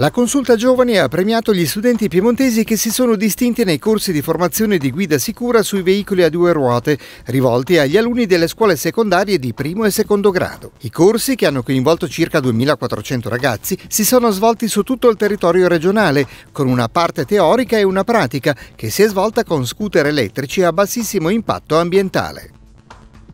La consulta giovani ha premiato gli studenti piemontesi che si sono distinti nei corsi di formazione di guida sicura sui veicoli a due ruote, rivolti agli alunni delle scuole secondarie di primo e secondo grado. I corsi, che hanno coinvolto circa 2400 ragazzi, si sono svolti su tutto il territorio regionale, con una parte teorica e una pratica, che si è svolta con scooter elettrici a bassissimo impatto ambientale.